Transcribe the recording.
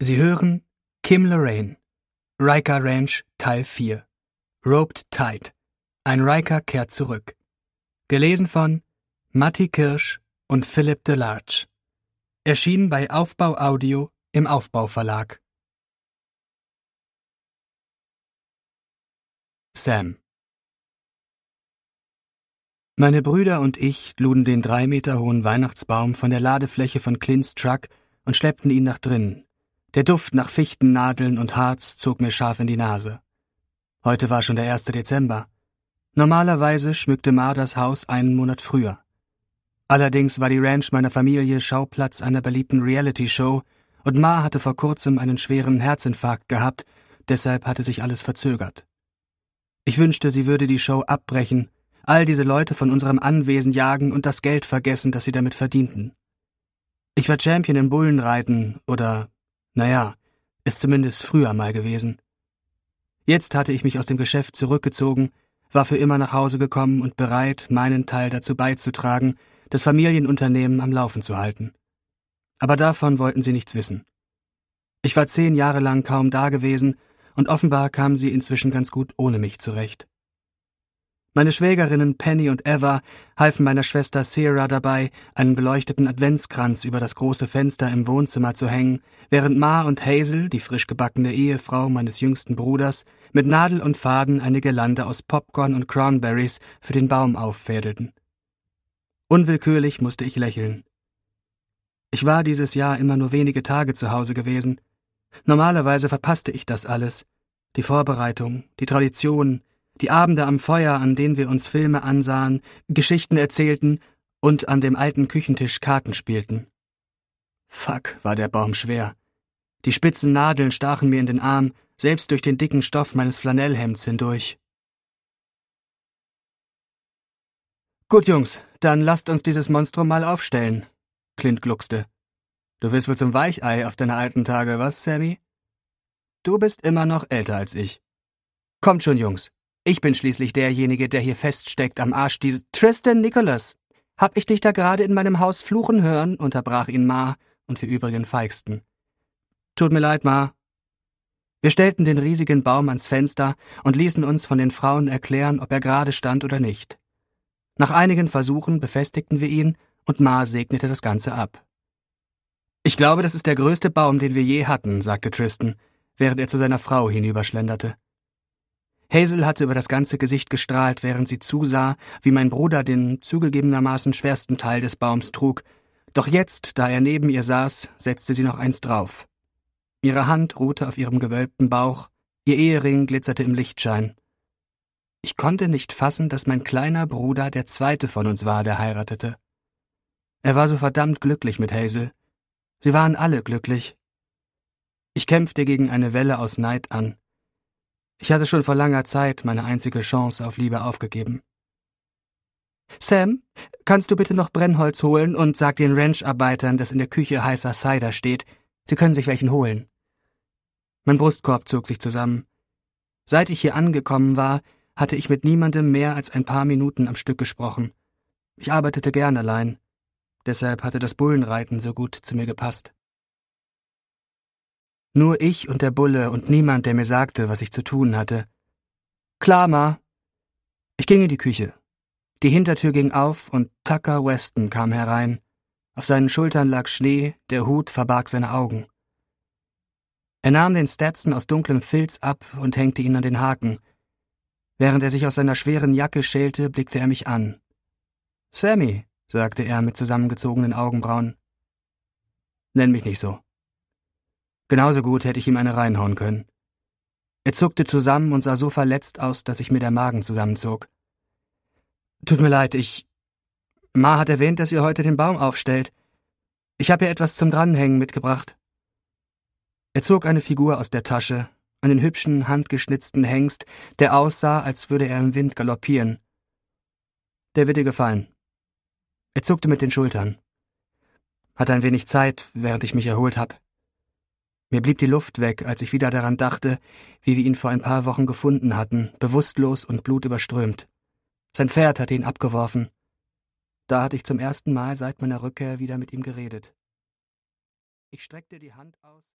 Sie hören Kim Lorraine, Riker Ranch Teil 4, Roped Tide, ein Riker kehrt zurück. Gelesen von Matti Kirsch und Philipp DeLarge. Erschienen bei Aufbau Audio im Aufbau Verlag. Sam Meine Brüder und ich luden den drei Meter hohen Weihnachtsbaum von der Ladefläche von Clint's Truck und schleppten ihn nach drinnen, der Duft nach Fichtennadeln und Harz zog mir scharf in die Nase. Heute war schon der 1. Dezember. Normalerweise schmückte Ma das Haus einen Monat früher. Allerdings war die Ranch meiner Familie Schauplatz einer beliebten Reality-Show und Ma hatte vor kurzem einen schweren Herzinfarkt gehabt, deshalb hatte sich alles verzögert. Ich wünschte, sie würde die Show abbrechen, all diese Leute von unserem Anwesen jagen und das Geld vergessen, das sie damit verdienten. Ich war Champion im Bullenreiten oder naja, ist zumindest früher mal gewesen. Jetzt hatte ich mich aus dem Geschäft zurückgezogen, war für immer nach Hause gekommen und bereit, meinen Teil dazu beizutragen, das Familienunternehmen am Laufen zu halten. Aber davon wollten sie nichts wissen. Ich war zehn Jahre lang kaum da gewesen, und offenbar kamen sie inzwischen ganz gut ohne mich zurecht. Meine Schwägerinnen Penny und Eva halfen meiner Schwester Sarah dabei, einen beleuchteten Adventskranz über das große Fenster im Wohnzimmer zu hängen, während Ma und Hazel, die frisch gebackene Ehefrau meines jüngsten Bruders, mit Nadel und Faden eine Girlande aus Popcorn und Cranberries für den Baum auffädelten. Unwillkürlich musste ich lächeln. Ich war dieses Jahr immer nur wenige Tage zu Hause gewesen. Normalerweise verpasste ich das alles. Die Vorbereitung, die Tradition, die Abende am Feuer, an denen wir uns Filme ansahen, Geschichten erzählten und an dem alten Küchentisch Karten spielten. Fuck, war der Baum schwer. Die spitzen Nadeln stachen mir in den Arm, selbst durch den dicken Stoff meines Flanellhemds hindurch. Gut, Jungs, dann lasst uns dieses Monstrum mal aufstellen, Clint gluckste. Du wirst wohl zum Weichei auf deine alten Tage, was, Sammy? Du bist immer noch älter als ich. Kommt schon, Jungs, ich bin schließlich derjenige, der hier feststeckt am Arsch dieses. Tristan Nicholas, hab ich dich da gerade in meinem Haus fluchen hören? unterbrach ihn Ma und wir übrigen feigsten. Tut mir leid, Ma. Wir stellten den riesigen Baum ans Fenster und ließen uns von den Frauen erklären, ob er gerade stand oder nicht. Nach einigen Versuchen befestigten wir ihn und Ma segnete das Ganze ab. Ich glaube, das ist der größte Baum, den wir je hatten, sagte Tristan, während er zu seiner Frau hinüberschlenderte. Hazel hatte über das ganze Gesicht gestrahlt, während sie zusah, wie mein Bruder den zugegebenermaßen schwersten Teil des Baums trug, doch jetzt, da er neben ihr saß, setzte sie noch eins drauf. Ihre Hand ruhte auf ihrem gewölbten Bauch, ihr Ehering glitzerte im Lichtschein. Ich konnte nicht fassen, dass mein kleiner Bruder der zweite von uns war, der heiratete. Er war so verdammt glücklich mit Hazel. Sie waren alle glücklich. Ich kämpfte gegen eine Welle aus Neid an. Ich hatte schon vor langer Zeit meine einzige Chance auf Liebe aufgegeben. Sam, kannst du bitte noch Brennholz holen und sag den Rancharbeitern, dass in der Küche heißer Cider steht. Sie können sich welchen holen. Mein Brustkorb zog sich zusammen. Seit ich hier angekommen war, hatte ich mit niemandem mehr als ein paar Minuten am Stück gesprochen. Ich arbeitete gern allein. Deshalb hatte das Bullenreiten so gut zu mir gepasst. Nur ich und der Bulle und niemand, der mir sagte, was ich zu tun hatte. Klar, Ma. Ich ging in die Küche. Die Hintertür ging auf und Tucker Weston kam herein. Auf seinen Schultern lag Schnee, der Hut verbarg seine Augen. Er nahm den Stetson aus dunklem Filz ab und hängte ihn an den Haken. Während er sich aus seiner schweren Jacke schälte, blickte er mich an. Sammy, sagte er mit zusammengezogenen Augenbrauen. Nenn mich nicht so. Genauso gut hätte ich ihm eine reinhauen können. Er zuckte zusammen und sah so verletzt aus, dass ich mir der Magen zusammenzog. Tut mir leid, ich. Ma hat erwähnt, dass ihr heute den Baum aufstellt. Ich habe ihr etwas zum Dranhängen mitgebracht. Er zog eine Figur aus der Tasche, einen hübschen, handgeschnitzten Hengst, der aussah, als würde er im Wind galoppieren. Der wird dir gefallen. Er zuckte mit den Schultern. Hat ein wenig Zeit, während ich mich erholt habe. Mir blieb die Luft weg, als ich wieder daran dachte, wie wir ihn vor ein paar Wochen gefunden hatten, bewusstlos und blutüberströmt. Sein Pferd hatte ihn abgeworfen. Da hatte ich zum ersten Mal seit meiner Rückkehr wieder mit ihm geredet. Ich streckte die Hand aus.